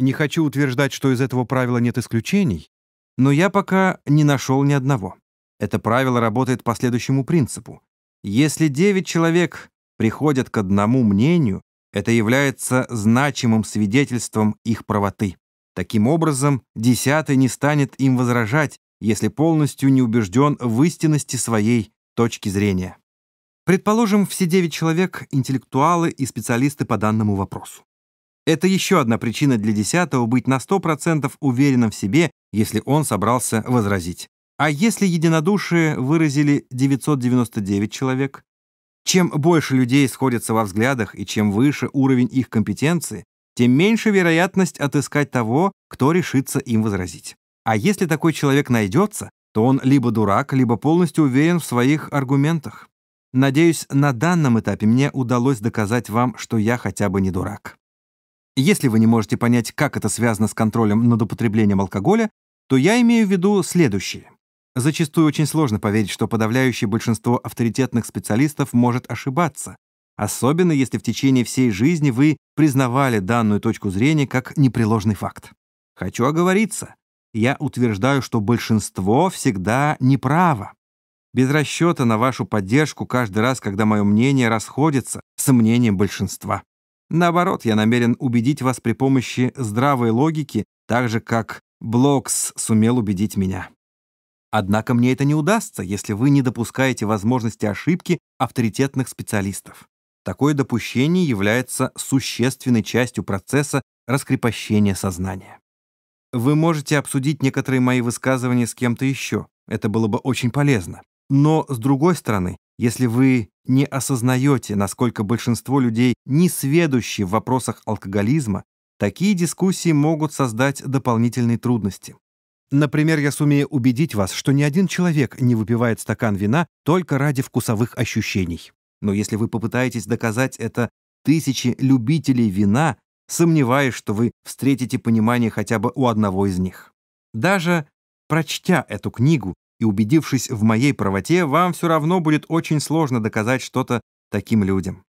Не хочу утверждать, что из этого правила нет исключений, но я пока не нашел ни одного. Это правило работает по следующему принципу. Если 9 человек приходят к одному мнению, это является значимым свидетельством их правоты. Таким образом, десятый не станет им возражать, если полностью не убежден в истинности своей точки зрения. Предположим, все 9 человек — интеллектуалы и специалисты по данному вопросу. Это еще одна причина для десятого быть на 100% уверенным в себе, если он собрался возразить. А если единодушие выразили 999 человек? Чем больше людей сходятся во взглядах и чем выше уровень их компетенции, тем меньше вероятность отыскать того, кто решится им возразить. А если такой человек найдется, то он либо дурак, либо полностью уверен в своих аргументах. Надеюсь, на данном этапе мне удалось доказать вам, что я хотя бы не дурак. Если вы не можете понять, как это связано с контролем над употреблением алкоголя, то я имею в виду следующее. Зачастую очень сложно поверить, что подавляющее большинство авторитетных специалистов может ошибаться, особенно если в течение всей жизни вы признавали данную точку зрения как непреложный факт. Хочу оговориться. Я утверждаю, что большинство всегда неправо. Без расчета на вашу поддержку каждый раз, когда мое мнение расходится с мнением большинства. Наоборот, я намерен убедить вас при помощи здравой логики, так же, как Блокс сумел убедить меня. Однако мне это не удастся, если вы не допускаете возможности ошибки авторитетных специалистов. Такое допущение является существенной частью процесса раскрепощения сознания. Вы можете обсудить некоторые мои высказывания с кем-то еще. Это было бы очень полезно. Но, с другой стороны, если вы не осознаете, насколько большинство людей не сведущи в вопросах алкоголизма, такие дискуссии могут создать дополнительные трудности. Например, я сумею убедить вас, что ни один человек не выпивает стакан вина только ради вкусовых ощущений. Но если вы попытаетесь доказать это тысячи любителей вина, сомневаюсь, что вы встретите понимание хотя бы у одного из них. Даже прочтя эту книгу, и убедившись в моей правоте, вам все равно будет очень сложно доказать что-то таким людям.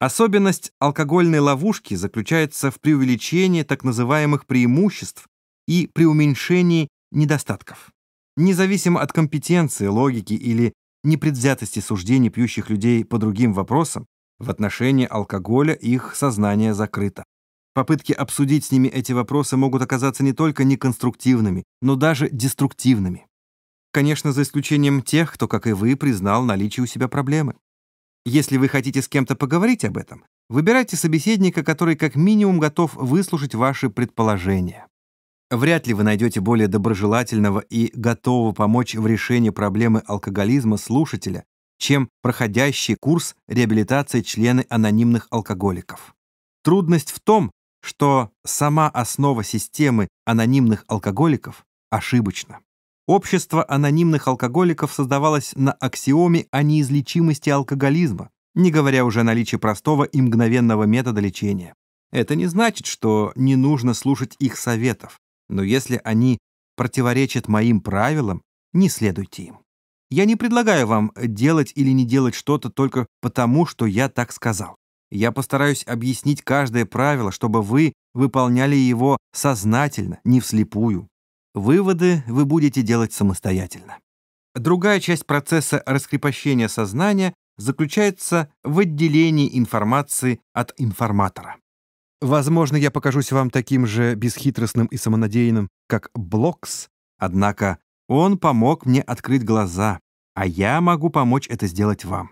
Особенность алкогольной ловушки заключается в преувеличении так называемых преимуществ и преуменьшении недостатков. Независимо от компетенции, логики или непредвзятости суждений пьющих людей по другим вопросам, в отношении алкоголя их сознание закрыто. Попытки обсудить с ними эти вопросы могут оказаться не только неконструктивными, но даже деструктивными. Конечно, за исключением тех, кто, как и вы, признал наличие у себя проблемы. Если вы хотите с кем-то поговорить об этом, выбирайте собеседника, который как минимум готов выслушать ваши предположения. Вряд ли вы найдете более доброжелательного и готового помочь в решении проблемы алкоголизма слушателя, чем проходящий курс реабилитации члены анонимных алкоголиков. Трудность в том, что сама основа системы анонимных алкоголиков ошибочна. Общество анонимных алкоголиков создавалось на аксиоме о неизлечимости алкоголизма, не говоря уже о наличии простого и мгновенного метода лечения. Это не значит, что не нужно слушать их советов, но если они противоречат моим правилам, не следуйте им. Я не предлагаю вам делать или не делать что-то только потому, что я так сказал. Я постараюсь объяснить каждое правило, чтобы вы выполняли его сознательно, не вслепую. Выводы вы будете делать самостоятельно. Другая часть процесса раскрепощения сознания заключается в отделении информации от информатора. Возможно, я покажусь вам таким же бесхитростным и самонадеянным, как Блокс, однако он помог мне открыть глаза, а я могу помочь это сделать вам.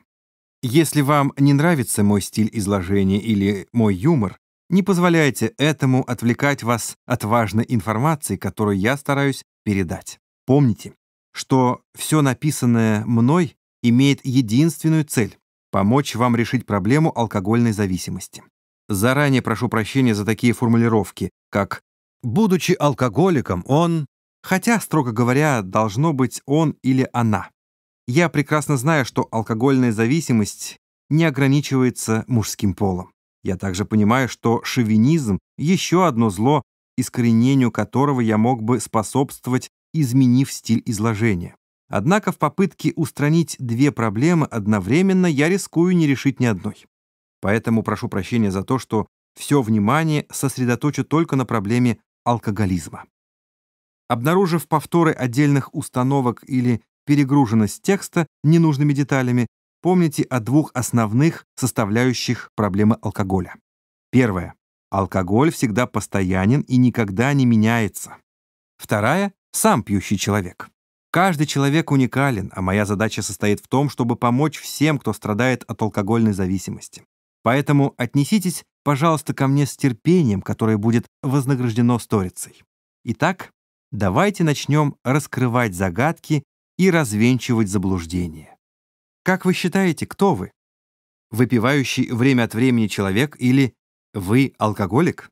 Если вам не нравится мой стиль изложения или мой юмор, не позволяйте этому отвлекать вас от важной информации, которую я стараюсь передать. Помните, что все написанное мной имеет единственную цель — помочь вам решить проблему алкогольной зависимости. Заранее прошу прощения за такие формулировки, как «будучи алкоголиком, он…» Хотя, строго говоря, должно быть он или она. Я прекрасно знаю, что алкогольная зависимость не ограничивается мужским полом. Я также понимаю, что шовинизм — еще одно зло, искоренению которого я мог бы способствовать, изменив стиль изложения. Однако в попытке устранить две проблемы одновременно я рискую не решить ни одной. Поэтому прошу прощения за то, что все внимание сосредоточу только на проблеме алкоголизма. Обнаружив повторы отдельных установок или перегруженность текста ненужными деталями, помните о двух основных составляющих проблемы алкоголя. Первое. Алкоголь всегда постоянен и никогда не меняется. Второе: сам пьющий человек. Каждый человек уникален, а моя задача состоит в том, чтобы помочь всем, кто страдает от алкогольной зависимости. Поэтому отнеситесь, пожалуйста, ко мне с терпением, которое будет вознаграждено сторицей. Итак, давайте начнем раскрывать загадки и развенчивать заблуждения. Как вы считаете, кто вы? Выпивающий время от времени человек или вы алкоголик?